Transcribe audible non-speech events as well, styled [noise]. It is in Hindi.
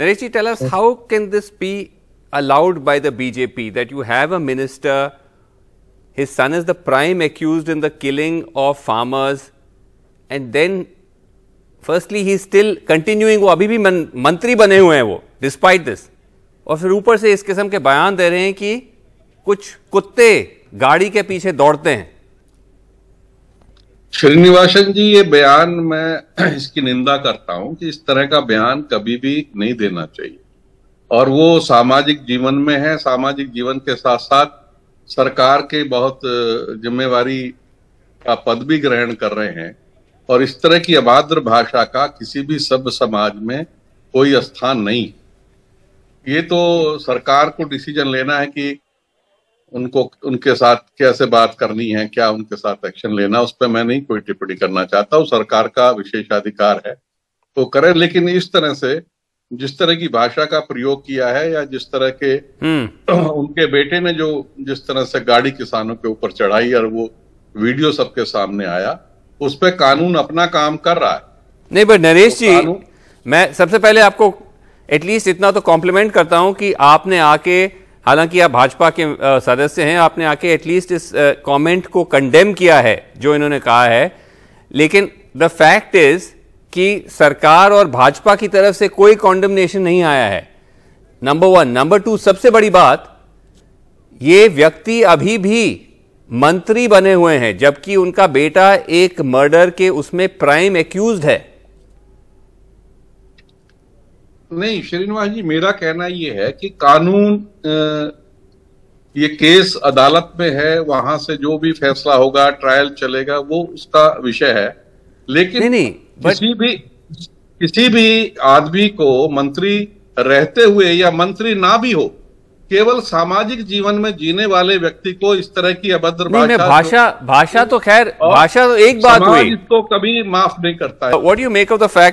Nareshi, tell us yes. how can this be allowed by the BJP that you have a minister, his son is the prime accused in the killing of farmers, and then firstly, ही स्टिल कंटिन्यूइंग वो अभी भी मन, मंत्री बने हुए हैं वो डिस्पाइट दिस और फिर ऊपर से इस किस्म के बयान दे रहे हैं कि कुछ कुत्ते गाड़ी के पीछे दौड़ते हैं श्रीनिवासन जी ये बयान मैं [clears throat] इसकी निंदा करता हूं कि इस तरह का बयान कभी भी नहीं देना चाहिए और वो सामाजिक जीवन में है सामाजिक जीवन के साथ साथ सरकार के बहुत जिम्मेवारी का पद भी ग्रहण कर रहे हैं और इस तरह की अभाद्र भाषा का किसी भी सभ्य समाज में कोई स्थान नहीं ये तो सरकार को डिसीजन लेना है कि उनको उनके साथ कैसे बात करनी है क्या उनके साथ एक्शन लेना उस पर मैं नहीं कोई टिप्पणी करना चाहता हूँ सरकार का विशेषाधिकार है तो करें लेकिन इस तरह से जिस तरह की भाषा का प्रयोग किया है या जिस तरह के हम्म। [clears throat] उनके बेटे ने जो जिस तरह से गाड़ी किसानों के ऊपर चढ़ाई और वो वीडियो सबके सामने आया उस पर कानून अपना काम कर रहा है नहीं बट नरेश तो जी मैं सबसे पहले आपको एटलीस्ट इतना तो कॉम्प्लीमेंट करता हूं कि आपने आके हालांकि आप भाजपा के सदस्य हैं आपने आके एटलीस्ट इस कमेंट को कंडेम किया है जो इन्होंने कहा है लेकिन द फैक्ट इज कि सरकार और भाजपा की तरफ से कोई कॉन्डमनेशन नहीं आया है नंबर वन नंबर टू सबसे बड़ी बात ये व्यक्ति अभी भी मंत्री बने हुए हैं जबकि उनका बेटा एक मर्डर के उसमें प्राइम एक्यूज है नहीं श्रीनिवास जी मेरा कहना ये है कि कानून ये केस अदालत में है वहां से जो भी फैसला होगा ट्रायल चलेगा वो उसका विषय है लेकिन नहीं, नहीं, किसी भी किसी भी आदमी को मंत्री रहते हुए या मंत्री ना भी हो केवल सामाजिक जीवन में जीने वाले व्यक्ति को इस तरह की अभद्र भाषा भाषा भाषा तो खैर भाषा तो एक बात हुई इसको कभी माफ नहीं करता है what you make of the fact